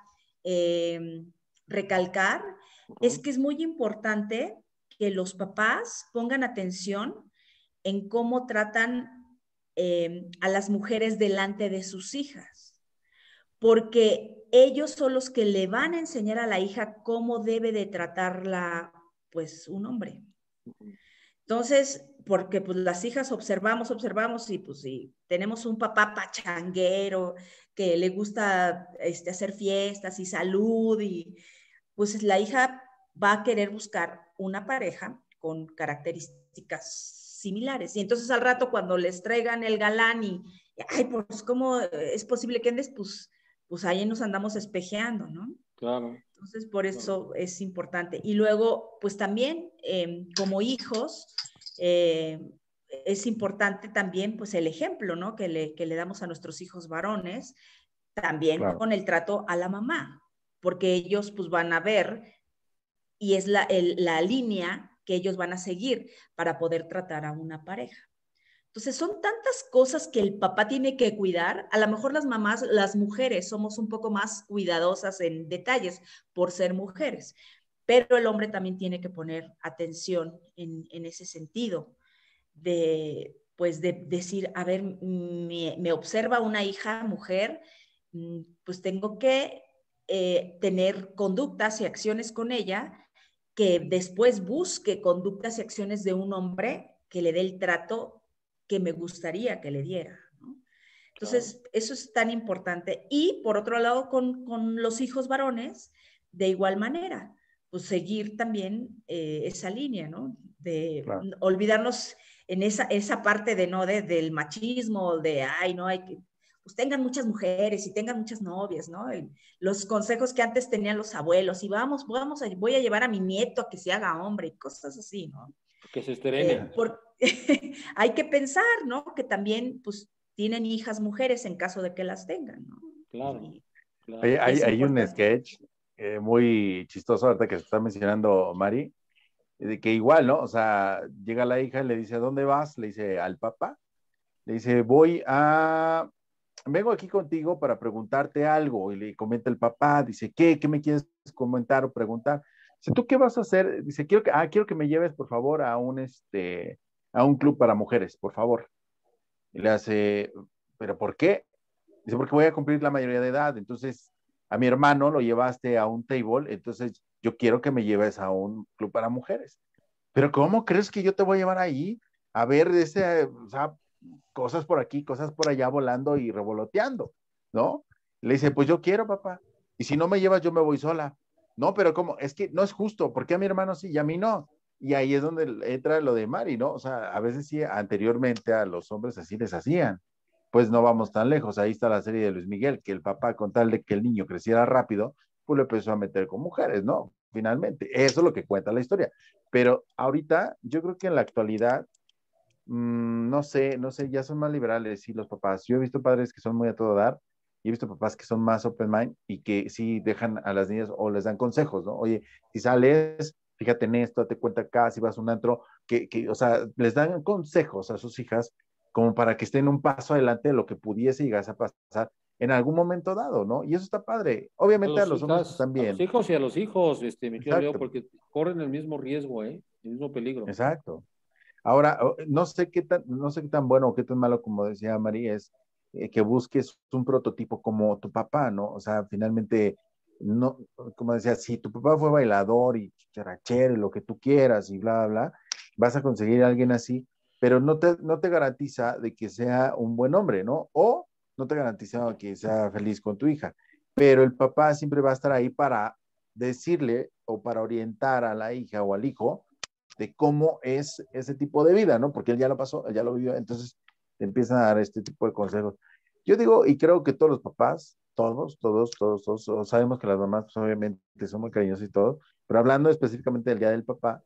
recalcar, es que es muy importante que los papás pongan atención en cómo tratan a las mujeres delante de sus hijas, porque ellos son los que le van a enseñar a la hija cómo debe de tratarla, pues, un hombre. Entonces, porque pues las hijas observamos, observamos y pues si tenemos un papá pachanguero que le gusta este, hacer fiestas y salud y pues la hija va a querer buscar una pareja con características similares. Y entonces al rato cuando les traigan el galán y, ay, pues cómo es posible que andes, pues, pues ahí nos andamos espejeando, ¿no? Claro. Entonces por eso es importante. Y luego, pues también em, como hijos, eh, es importante también pues el ejemplo, ¿no? Que le, damos a nuestros hijos varones, también con el trato a la mamá, porque ellos pues van a ver y es la, la línea que ellos van a seguir para poder tratar a una pareja. Entonces, son tantas cosas que el papá tiene que cuidar. A lo mejor las mamás, las mujeres, somos un poco más cuidadosas en detalles por ser mujeres, pero el hombre también tiene que poner atención en, ese sentido de pues de decir, a ver, me, observa una hija mujer, mm, pues tengo que eh, tener conductas y acciones con ella, que después busque conductas y acciones de un hombre que le dé el trato que me gustaría que le diera. Entonces, eso es tan importante. Y por otro lado, con, con los hijos varones, de igual manera pues seguir también eh, esa línea, ¿no? De olvidarnos en esa, esa parte de no del machismo, de ay, no hay que, pues tengan muchas mujeres y tengan muchas novias, ¿no? los consejos que antes tenían los abuelos y vamos, vamos voy a llevar a mi nieto a que se haga hombre y cosas así, ¿no? Que se estrene. Eh, hay que pensar, ¿no? Que también, pues, tienen hijas mujeres en caso de que las tengan, ¿no? Claro. hay un sketch eh, muy chistoso ahorita que se está mencionando Mari, de que igual, ¿no? O sea, llega la hija y le dice, ¿a dónde vas? Le dice, al papá. Le dice, voy a, vengo aquí contigo para preguntarte algo. Y le comenta el papá, dice, ¿qué? ¿Qué me quieres comentar o preguntar? Dice, ¿tú qué vas a hacer? Dice, quiero que, ah, quiero que me lleves, por favor, a un, este, a un club para mujeres, por favor. Y le hace, ¿pero por qué? Dice, porque voy a cumplir la mayoría de edad, entonces a mi hermano lo llevaste a un table, entonces yo quiero que me lleves a un club para mujeres. Pero ¿cómo crees que yo te voy a llevar ahí a ver cosas por aquí, cosas por allá volando y revoloteando, ¿no? Le dice, pues yo quiero, papá. Y si no me llevas, yo me voy sola. No, pero ¿cómo? Es que no es justo. ¿Por qué a mi hermano sí y a mí no? Y ahí es donde entra lo de Mari, ¿no? O sea, a veces sí, anteriormente a los hombres así les hacían pues no vamos tan lejos. Ahí está la serie de Luis Miguel, que el papá, con tal de que el niño creciera rápido, pues lo empezó a meter con mujeres, ¿no? Finalmente, eso es lo que cuenta la historia. Pero ahorita, yo creo que en la actualidad, mm, no sé, no sé, ya son más liberales, y los papás. Yo he visto padres que son muy a todo dar, y he visto papás que son más open mind y que sí dejan a las niñas o les dan consejos, ¿no? Oye, si sales, fíjate en esto, date cuenta acá, si vas a un antro, que, que, o sea, les dan consejos a sus hijas como para que estén un paso adelante de lo que pudiese llegar a pasar en algún momento dado, ¿no? Y eso está padre. Obviamente a los, hombres también. A los hijos y a los hijos, este, porque corren el mismo riesgo, ¿eh? El mismo peligro. Exacto. Ahora, no sé qué tan, no sé qué tan bueno o qué tan malo, como decía María, es eh, que busques un prototipo como tu papá, ¿no? O sea, finalmente, no, como decía, si tu papá fue bailador y charachero y lo que tú quieras y bla, bla, bla, vas a conseguir a alguien así, pero no te, no te garantiza de que sea un buen hombre, ¿no? O no te garantiza que sea feliz con tu hija, pero el papá siempre va a estar ahí para decirle o para orientar a la hija o al hijo de cómo es ese tipo de vida, ¿no? Porque él ya lo pasó, él ya lo vivió, entonces te empiezan a dar este tipo de consejos. Yo digo, y creo que todos los papás, todos, todos, todos, todos, sabemos que las mamás pues, obviamente son muy cariñosas y todo, pero hablando específicamente del Día del Papá,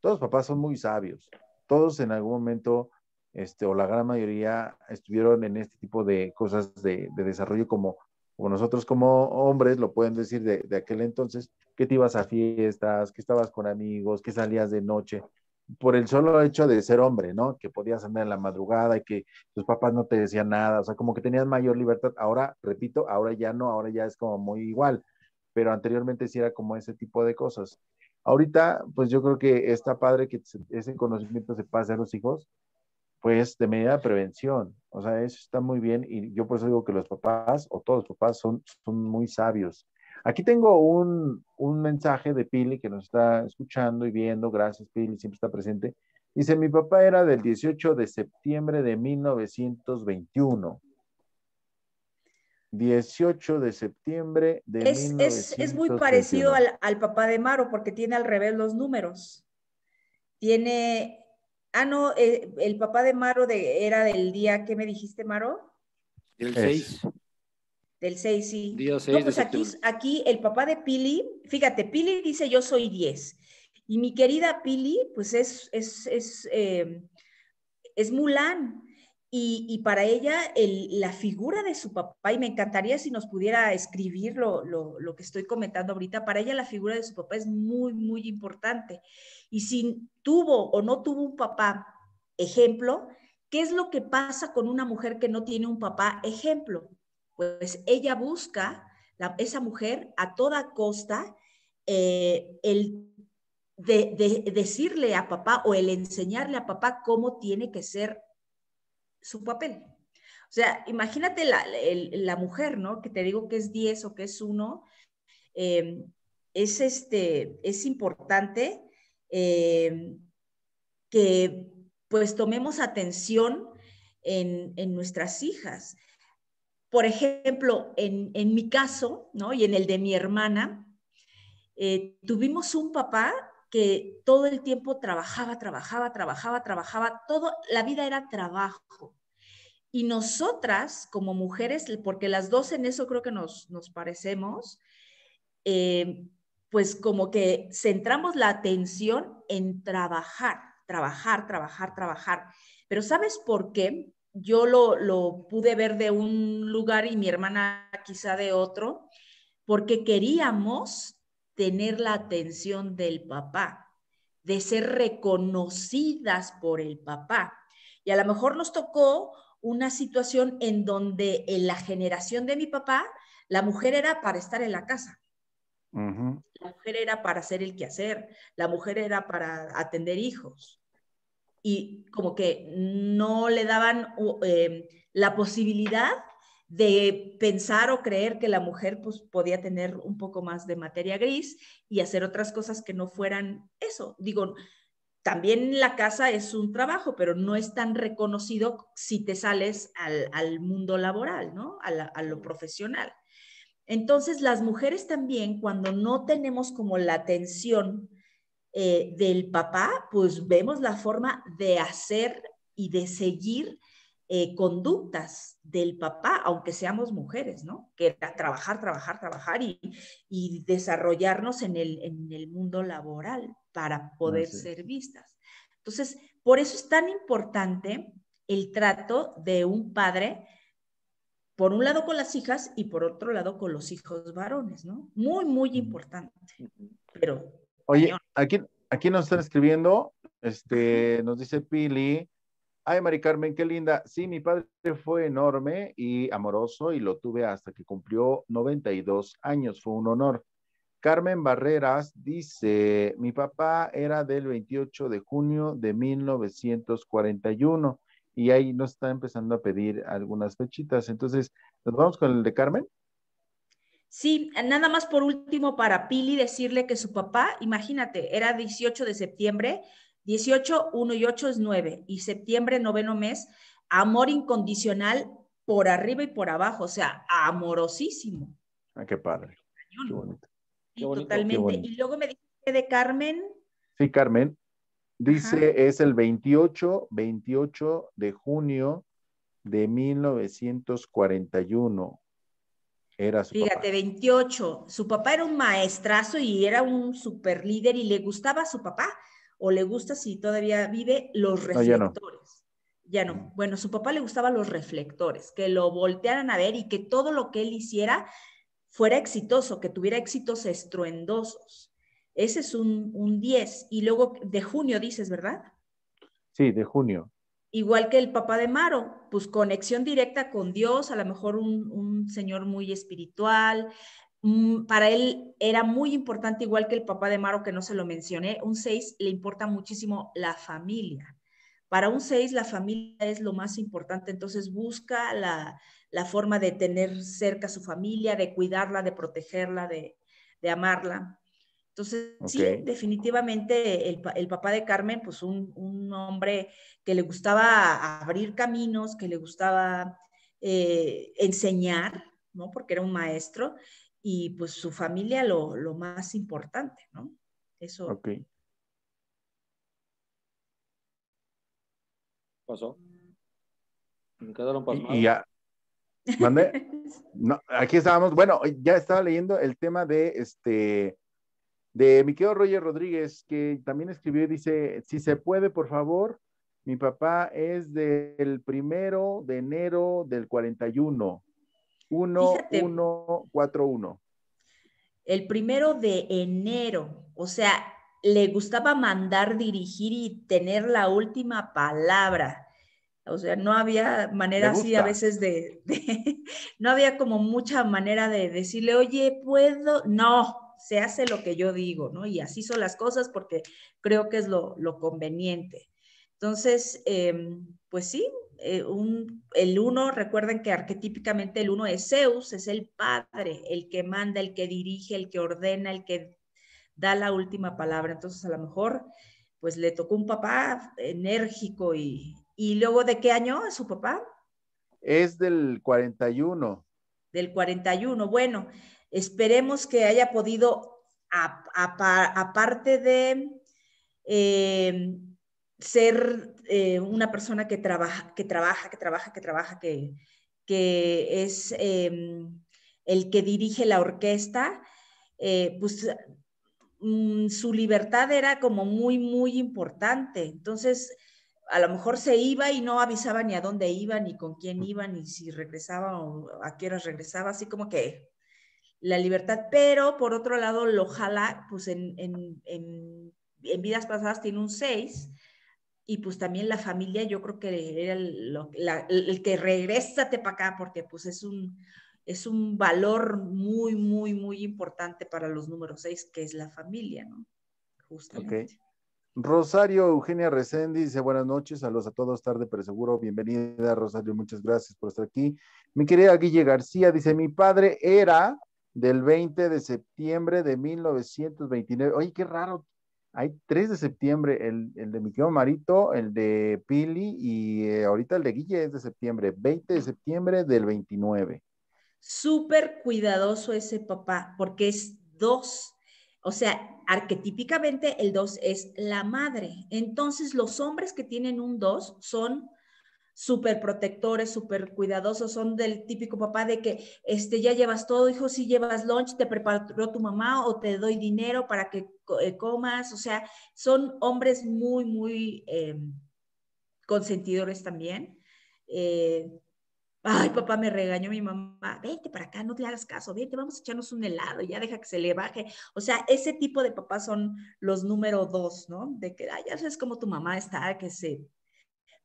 todos los papás son muy sabios, todos en algún momento, este, o la gran mayoría, estuvieron en este tipo de cosas de, desarrollo como, nosotros como hombres lo pueden decir de, aquel entonces, que te ibas a fiestas, que estabas con amigos, que salías de noche, por el solo hecho de ser hombre, ¿no? Que podías andar en la madrugada y que tus papás no te decían nada, o sea, como que tenías mayor libertad. Ahora, repito, ahora ya no, ahora ya es como muy igual, pero anteriormente sí era como ese tipo de cosas. Ahorita, pues yo creo que está padre que ese conocimiento se pase a los hijos, pues de medida de prevención. O sea, eso está muy bien y yo por eso digo que los papás o todos los papás son, muy sabios. Aquí tengo un, un mensaje de Pili que nos está escuchando y viendo. Gracias, Pili, siempre está presente. Dice, mi papá era del 18 de septiembre de 1921. 18 de septiembre de es, Es, es muy parecido al, al, papá de Maro porque tiene al revés los números. Tiene, ah, no, eh, el papá de Maro de, era del día, ¿qué me dijiste, Maro? del 6. Del 6, sí. Día pues aquí, el papá de Pili, fíjate, Pili dice yo soy 10. Y mi querida Pili, pues es, es, es, eh, es Mulan y, para ella la figura de su papá, y me encantaría si nos pudiera escribir lo, que estoy comentando ahorita, para ella la figura de su papá es muy, muy importante. Y si tuvo o no tuvo un papá ejemplo, ¿qué es lo que pasa con una mujer que no tiene un papá ejemplo? Pues ella busca, esa mujer, a toda costa, eh, el de, decirle a papá o el enseñarle a papá cómo tiene que ser su papel. O sea, imagínate la, mujer, ¿no? Que te digo que es 10 o que es 1, em, es, este, es importante em, que pues tomemos atención en, nuestras hijas. Por ejemplo, en, mi caso, ¿no? Y en el de mi hermana, eh, tuvimos un papá que todo el tiempo trabajaba, trabajaba, trabajaba, trabajaba, todo, la vida era trabajo. Y nosotras como mujeres, porque las dos en eso creo que nos, nos parecemos, eh, pues como que centramos la atención en trabajar, trabajar, trabajar, trabajar. Pero ¿sabes por qué? Yo lo, lo pude ver de un lugar y mi hermana quizá de otro, porque queríamos tener la atención del papá, de ser reconocidas por el papá. Y a lo mejor nos tocó una situación en donde en la generación de mi papá, la mujer era para estar en la casa. La mujer era para hacer el quehacer, la mujer era para atender hijos. Y como que no le daban em, la posibilidad de pensar o creer que la mujer pues, podía tener un poco más de materia gris y hacer otras cosas que no fueran eso. Digo, también la casa es un trabajo, pero no es tan reconocido si te sales al, mundo laboral, ¿no? A, lo profesional. Entonces, las mujeres también, cuando no tenemos como la atención eh, del papá, pues vemos la forma de hacer y de seguir eh, conductas del papá, aunque seamos mujeres, ¿no? Que trabajar, trabajar, trabajar y, desarrollarnos en el, mundo laboral para poder ser vistas. Entonces, por eso es tan importante el trato de un padre, por un lado con las hijas y por otro lado con los hijos varones, ¿no? Muy, muy importante. Pero. Oye, aquí, aquí nos están escribiendo, este, nos dice Pili, Ay, Mari Carmen, qué linda. Sí, mi padre fue enorme y amoroso y lo tuve hasta que cumplió 92 años. Fue un honor. Carmen Barreras dice, mi papá era del 28 de junio de 1941 y ahí nos está empezando a pedir algunas fechitas. Entonces, ¿nos vamos con el de Carmen? Sí, nada más por último para Pili decirle que su papá, imagínate, era 18 de septiembre 18, 1 y 8 es 9. Y septiembre, noveno mes, amor incondicional por arriba y por abajo, o sea, amorosísimo. Ah, qué padre. totalmente. Y luego me dijiste de Carmen. Sí, Carmen. Dice, es el 28, 28 de junio de 1941. Era su Fíjate, 28. Su papá era un maestrazo y era un super líder y le gustaba a su papá o le gusta si todavía vive los reflectores. ya, no. Mm. Bueno, su papá le gustaba los reflectores, que lo voltearan a ver y que todo lo que él hiciera fuera exitoso, que tuviera éxitos estruendosos. Ese es un, 10. Y luego de junio dices, ¿verdad? Sí, de junio. Igual que el papá de Maro, pues conexión directa con Dios, a lo mejor un, un señor muy espiritual, Mm, para él era muy importante, igual que el papá de Maro, que no se lo mencioné, un 6 le importa muchísimo la familia. Para un 6 la familia es lo más importante, entonces busca la, forma de tener cerca a su familia, de cuidarla, de protegerla, de, amarla. Entonces, sí, definitivamente el, papá de Carmen, pues un, hombre que le gustaba abrir caminos, que le gustaba eh, enseñar, ¿no? Porque era un maestro y pues su familia lo, más importante, ¿no? Eso. Ok. Pasó. Me quedaron pasmados. Y ya. ¿Mandé? No, aquí estábamos. Bueno, ya estaba leyendo el tema de este de Miquel Roger Rodríguez, que también escribió y dice, si se puede, por favor, mi papá es del primero de enero del 41. 1. El primero de enero, o sea, le gustaba mandar, dirigir y tener la última palabra. O sea, no había manera así a veces de, no había como mucha manera de decirle, oye, puedo, no, se hace lo que yo digo, ¿no? Y así son las cosas porque creo que es lo, conveniente. Entonces, em, pues sí, eh, el uno, recuerden que arquetípicamente el uno es Zeus, es el padre, el que manda, el que dirige, el que ordena, el que da la última palabra. Entonces a lo mejor pues le tocó un papá enérgico y, y luego de qué año es su papá? Es del 41. Del 41, bueno, esperemos que haya podido, aparte de... Eh, ser eh, una persona que trabaja, que trabaja, que trabaja, que trabaja, que, es em, el que dirige la orquesta, eh, pues mm, su libertad era como muy, muy importante. Entonces, a lo mejor se iba y no avisaba ni a dónde iba, ni con quién iba, ni si regresaba o a quién regresaba, así como que la libertad, pero por otro lado lo jala, pues en, en, en, en vidas pasadas tiene un 6, y pues también la familia, yo creo que era el, que regresate para acá, porque pues es un, es un valor muy, muy, muy importante para los números seis, que es la familia, ¿no? Justamente. Rosario Eugenia Resendi dice buenas noches, saludos a todos, tarde pero seguro, bienvenida Rosario, muchas gracias por estar aquí. Mi querida Guille García dice, mi padre era del 20 de septiembre de 1929, oye, qué raro, hay 3 de septiembre, el, de mi tío Marito, el de Pili y eh, ahorita el de Guille es de septiembre, 20 de septiembre del 29. Súper cuidadoso ese papá, porque es dos. O sea, arquetípicamente el 2 es la madre. Entonces, los hombres que tienen un 2 son súper protectores, súper cuidadosos, son del típico papá de que este, ya llevas todo, hijo, si llevas lunch, te preparó tu mamá o te doy dinero para que eh, comas, o sea, son hombres muy, muy eh, consentidores también. Eh, ay, papá me regañó mi mamá, vete para acá, no te hagas caso, vete, vamos a echarnos un helado, ya deja que se le baje. O sea, ese tipo de papás son los número dos, ¿no? De que, ay, ya sabes cómo tu mamá está, que se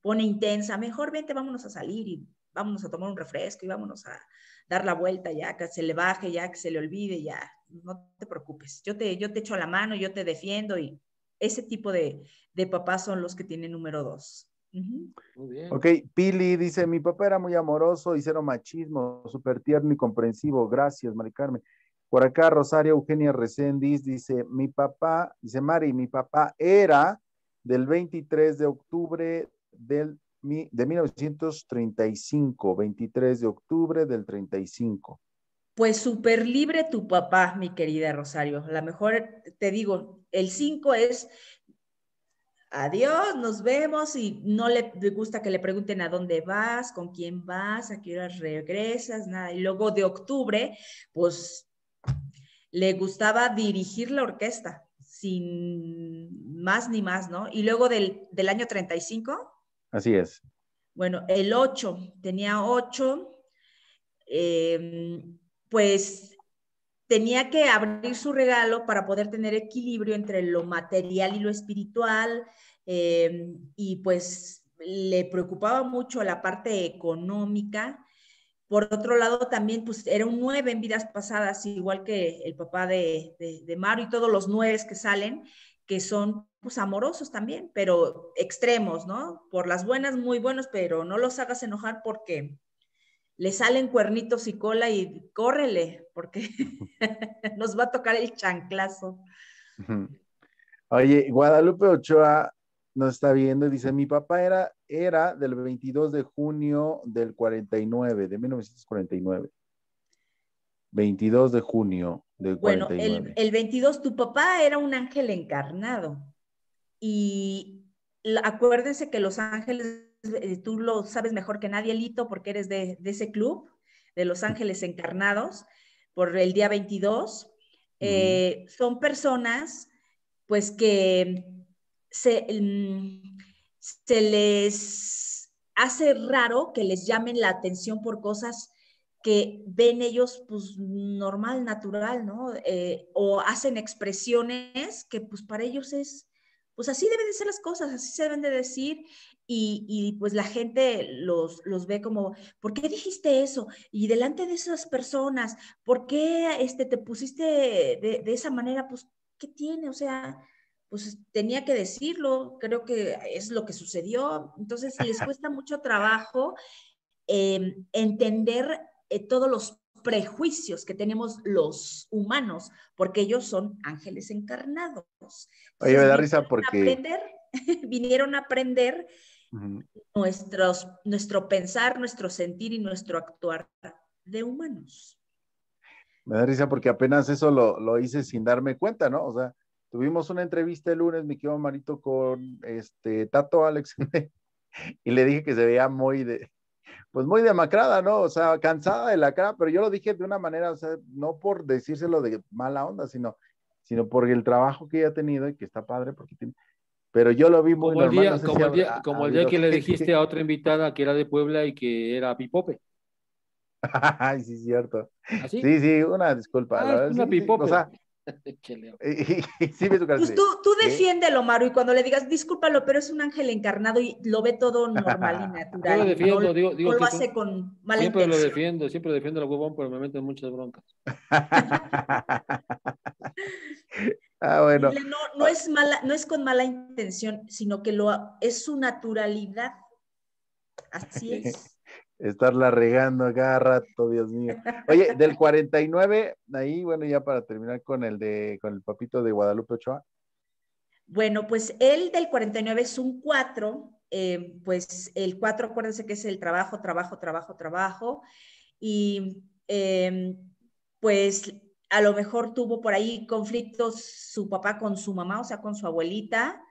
pone intensa, mejor vente, vámonos a salir y vámonos a tomar un refresco y vámonos a dar la vuelta ya, que se le baje, ya que se le olvide, ya, no te preocupes, yo te, yo te echo la mano, yo te defiendo y ese tipo de, papás son los que tienen número dos. Ok, Pili dice, mi papá era muy amoroso y cero machismo, súper tierno y comprensivo, gracias, Mari Carmen. Por acá Rosario Eugenia Reséndiz dice, mi papá, dice Mari, mi papá era del 23 de octubre de 1935, 23 de octubre del 35. Pues súper libre tu papá, mi querida Rosario. La mejor te digo, el 5 es adiós, nos vemos y no le gusta que le pregunten a dónde vas, con quién vas, a qué horas regresas, nada. Y luego de octubre, pues le gustaba dirigir la orquesta, sin más ni más, ¿no? Y luego del, del año 35. Así es. Bueno, el 8, tenía 8, em, pues tenía que abrir su regalo para poder tener equilibrio entre lo material y lo espiritual, em, y pues le preocupaba mucho la parte económica. Por otro lado, también pues, era un 9 en vidas pasadas, igual que el papá de, de, de y todos los nueve que salen que son pues, amorosos también, pero extremos, ¿no? Por las buenas, muy buenos, pero no los hagas enojar porque le salen cuernitos y cola y córrele, porque nos va a tocar el chanclazo. Oye, Guadalupe Ochoa nos está viendo y dice, mi papá era, era del 22 de junio del 49, de 1949. 22 de junio bueno, el, 22, tu papá era un ángel encarnado. Y acuérdense que los ángeles, eh, tú lo sabes mejor que nadie, Lito, porque eres de, ese club, de los ángeles encarnados, por el día 22. Eh, son personas, pues, que se, mm, se les hace raro que les llamen la atención por cosas que ven ellos pues normal, natural, ¿no? Eh, o hacen expresiones que pues para ellos es, pues así deben de ser las cosas, así se deben de decir y, pues la gente los, los, ve como, ¿por qué dijiste eso? Y delante de esas personas, ¿por qué este, te pusiste de, esa manera? Pues, ¿qué tiene? O sea, pues tenía que decirlo, creo que es lo que sucedió. Entonces les cuesta mucho trabajo em, entender eh, todos los prejuicios que tenemos los humanos, porque ellos son ángeles encarnados. Oye, me da risa porque... vinieron a aprender nuestros, nuestro pensar, nuestro sentir y nuestro actuar de humanos. Me da risa porque apenas eso lo, hice sin darme cuenta, ¿no? O sea, tuvimos una entrevista el lunes, mi querido Marito, con este Tato Alex, y le dije que se veía muy de, pues muy demacrada, ¿no? O sea, cansada de la cara, pero yo lo dije de una manera, o sea, no por decírselo de mala onda, sino, sino por el trabajo que ella ha tenido y que está padre, porque tiene, pero yo lo vi muy como día, como, el día, que le dijiste a otra invitada que era de Puebla y que era pipope. Ay, sí, cierto. ¿Ah, sí, sí, una disculpa. Ah, una pipope. o sea, Eh, sí, pues tú, tú ¿eh? defiéndelo, Maru, y cuando le digas, discúlpalo, pero es un ángel encarnado y lo ve todo normal y natural. Yo lo defiendo, digo, digo lo hace con mala Siempre lo defiendo, siempre defiendo al huevón, pero me meten muchas broncas. ah, bueno. No, no, es mala, no es con mala intención, sino que lo, es su naturalidad. Así es estarla regando a cada rato, Dios mío. Oye, del 49, ahí, bueno, ya para terminar con el de con el papito de Guadalupe Ochoa. Bueno, pues el del 49 es un 4, eh, pues el 4, acuérdense que es el trabajo, trabajo, trabajo, trabajo, y em, pues a lo mejor tuvo por ahí conflictos su papá con su mamá, o sea, con su abuelita,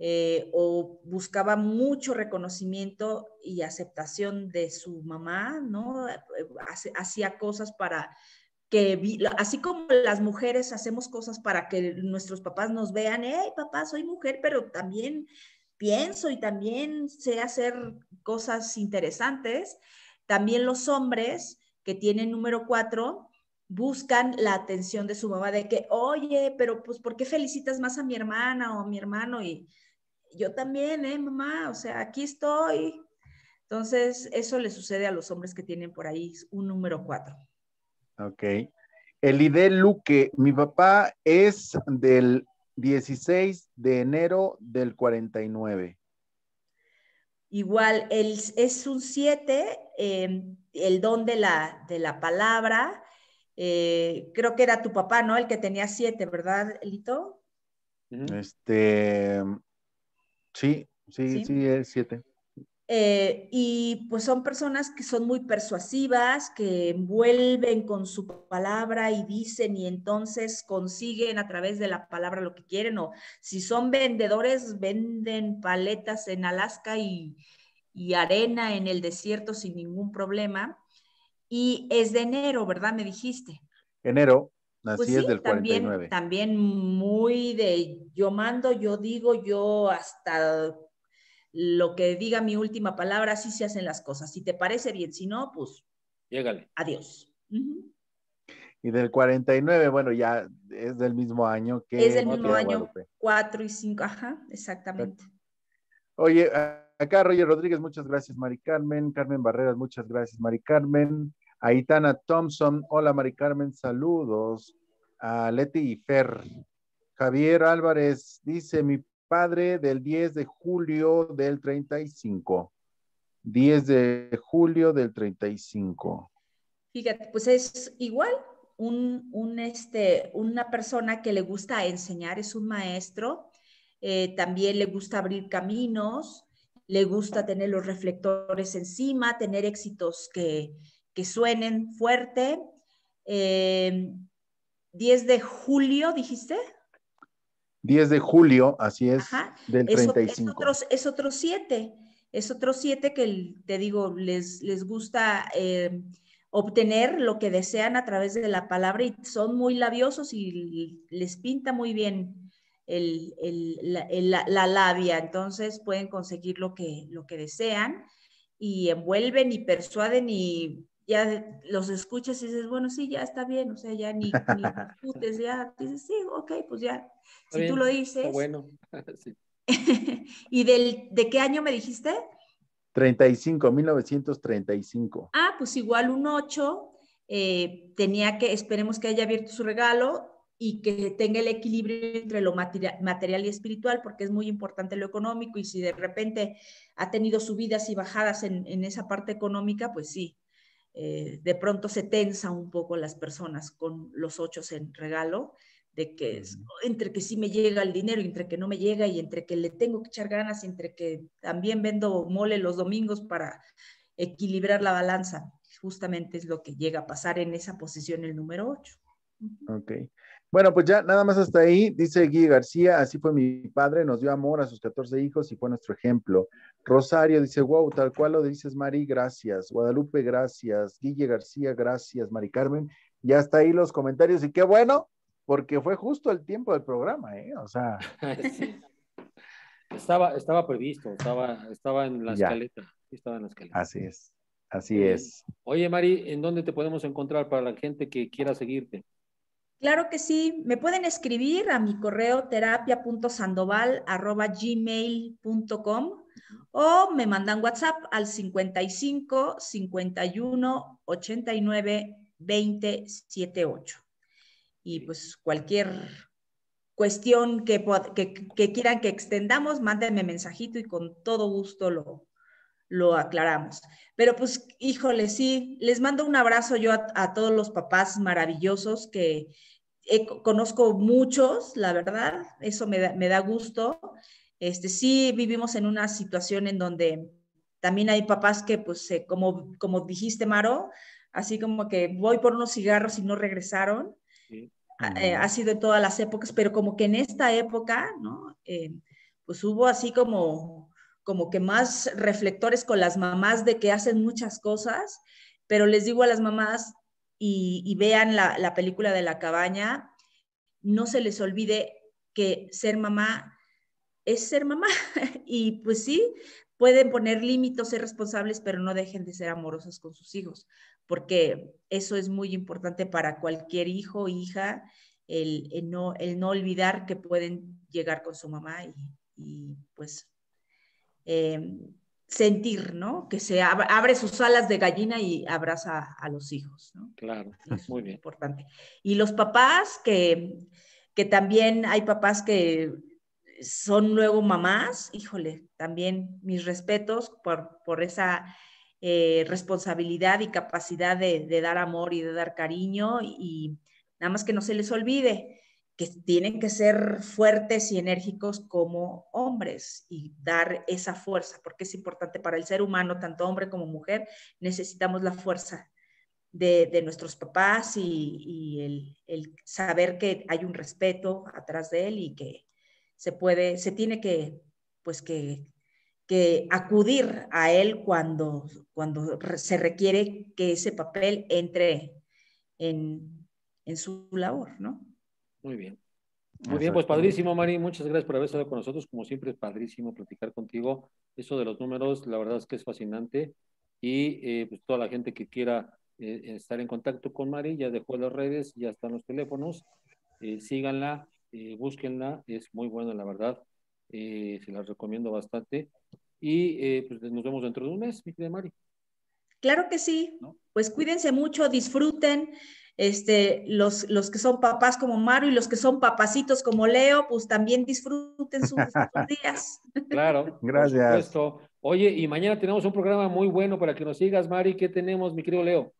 eh, o buscaba mucho reconocimiento y aceptación de su mamá, ¿no? Eh, eh, hacía cosas para que, así como las mujeres hacemos cosas para que nuestros papás nos vean, hey papá, soy mujer, pero también pienso y también sé hacer cosas interesantes, también los hombres que tienen número cuatro buscan la atención de su mamá de que, oye, pero pues, ¿por qué felicitas más a mi hermana o a mi hermano? Y yo también, ¿eh, mamá? O sea, aquí estoy. Entonces, eso le sucede a los hombres que tienen por ahí un número cuatro. Ok. El ID Luque, mi papá es del 16 de enero del 49. Igual, es un 7, em, el don de la, de la palabra. Eh, creo que era tu papá, ¿no? El que tenía siete, ¿verdad, Lito? Este, Sí, sí, sí, es siete. Eh, y pues son personas que son muy persuasivas, que envuelven con su palabra y dicen y entonces consiguen a través de la palabra lo que quieren o si son vendedores venden paletas en Alaska y, y arena en el desierto sin ningún problema. Y es de enero, ¿verdad? Me dijiste. Enero, Así pues es del 49. También, muy de yo mando, yo digo, yo hasta lo que diga mi última palabra, así se hacen las cosas. Si te parece bien, si no, pues. Adiós. Y del 49, bueno, ya es del mismo año que. Es del mismo año, 4 y 5, ajá, exactamente. Oye, acá Roger Rodríguez, muchas gracias, Mari Carmen. Carmen Barreras, muchas gracias, Mari Carmen. Aitana Thompson, hola Mari Carmen, saludos a Leti y Fer. Javier Álvarez dice, mi padre del 10 de julio del 35. 10 de julio del 35. Fíjate, pues es igual un, un este, una persona que le gusta enseñar, es un maestro, eh, también le gusta abrir caminos, le gusta tener los reflectores encima, tener éxitos que, que suenen fuerte. Eh, 10 de julio, dijiste. 10 de julio, así es, Ajá. del 35. Es, otro 7, es otro 7 que te digo, les, les gusta eh, obtener lo que desean a través de la palabra y son muy labiosos y les pinta muy bien la, la, labia, entonces pueden conseguir lo que, lo que desean y envuelven y persuaden y ya los escuchas y dices, bueno, sí, ya está bien, o sea, ya ni, discutes, ya dices, sí, ok, pues ya, si tú lo dices. Bueno, sí. ¿Y de qué año me dijiste? 35, 1935. Ah, pues igual un 8, eh, tenía que, esperemos que haya abierto su regalo y que tenga el equilibrio entre lo material y espiritual, porque es muy importante lo económico y si de repente ha tenido subidas y bajadas en esa parte económica, pues sí, eh, de pronto se tensa un poco las personas con los ocho en regalo, de que entre que sí me llega el dinero, entre que no me llega y entre que le tengo que echar ganas, entre que también vendo mole los domingos para equilibrar la balanza. Justamente es lo que llega a pasar en esa posición el número ocho. Bueno, pues ya nada más hasta ahí, dice Guille García, así fue mi padre, nos dio amor a sus 14 hijos y fue nuestro ejemplo. Rosario dice, wow, tal cual lo dices, Mari, gracias. Guadalupe, gracias. Guille García, gracias. Mari Carmen, ya está ahí los comentarios y qué bueno, porque fue justo el tiempo del programa, ¿eh? O sea. Estaba, estaba previsto, estaba, estaba en la Estaba en la escaleta. Así es, así es. Oye, Mari, ¿en dónde te podemos encontrar para la gente que quiera seguirte? Claro que sí, me pueden escribir a mi correo terapia.sandoval.gmail.com o me mandan WhatsApp al 55 51 89 20 78. Y pues cualquier cuestión que, que, que quieran que extendamos, mándenme mensajito y con todo gusto lo, lo aclaramos. Pero pues, híjole, sí, les mando un abrazo yo a, todos los papás maravillosos que conozco muchos, la verdad, eso me da, me da gusto. Este, sí, vivimos en una situación en donde también hay papás que, pues, como, como dijiste, Maro, así como que voy por unos cigarros y no regresaron. Eh, ha sido en todas las épocas, pero como que en esta época, ¿no? Eh, pues hubo así como como que más reflectores con las mamás de que hacen muchas cosas, pero les digo a las mamás y, vean la, película de la cabaña, no se les olvide que ser mamá es ser mamá. y pues sí, pueden poner límites, ser responsables, pero no dejen de ser amorosas con sus hijos, porque eso es muy importante para cualquier hijo o hija, el, no, el no olvidar que pueden llegar con su mamá y pues Em, sentir, ¿no? Que se abre sus alas de gallina y abraza a los hijos, ¿no? Claro, es muy Importante. Y los papás, que, que también hay papás que son luego mamás, híjole, también mis respetos por, por esa eh, responsabilidad y capacidad de, dar amor y de dar cariño y nada más que no se les olvide que tienen que ser fuertes y enérgicos como hombres y dar esa fuerza, porque es importante para el ser humano, tanto hombre como mujer, necesitamos la fuerza de, nuestros papás y, el, saber que hay un respeto atrás de él y que se puede, se tiene que, pues que, que acudir a él cuando, cuando se requiere que ese papel entre en, en su labor, ¿no? Muy bien. Muy bien, pues padrísimo, Mari. Muchas gracias por haber estado con nosotros. Como siempre, es padrísimo platicar contigo. Eso de los números, la verdad es que es fascinante. Y eh, pues toda la gente que quiera eh, estar en contacto con Mari, ya dejó las redes, ya están los teléfonos. Eh, síganla, búsquenla. Es muy buena, la verdad. se las recomiendo bastante. Y pues nos vemos dentro de un mes, mi querida Mari. Claro que sí. Pues cuídense mucho, disfruten este, los, los que son papás como Mario y los que son papacitos como Leo, pues también disfruten sus, días. Claro, gracias. Por Oye, y mañana tenemos un programa muy bueno para que nos sigas, Mari. ¿Qué tenemos, mi querido Leo?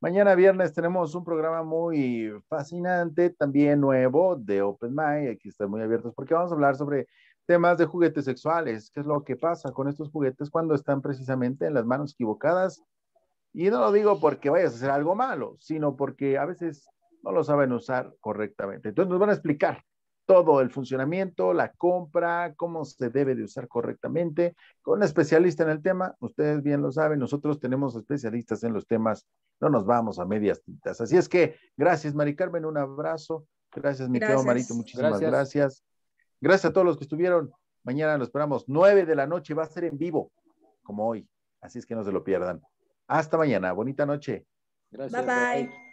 Mañana viernes tenemos un programa muy fascinante, también nuevo de Open Mind. Aquí están muy abiertos porque vamos a hablar sobre temas de juguetes sexuales. ¿Qué es lo que pasa con estos juguetes cuando están precisamente en las manos equivocadas y no lo digo porque vayas a hacer algo malo, sino porque a veces no lo saben usar correctamente. Entonces nos van a explicar todo el funcionamiento, la compra, cómo se debe de usar correctamente, con un especialista en el tema. Ustedes bien lo saben, nosotros tenemos especialistas en los temas, no nos vamos a medias tintas. Así es que gracias, Mari Carmen, un abrazo. Gracias, mi querido Marito, muchísimas gracias. gracias. a todos los que estuvieron. Mañana nos esperamos, nueve de la noche, va a ser en vivo, como hoy. Así es que no se lo pierdan. Hasta mañana. Bonita noche. Gracias. Bye bye. bye.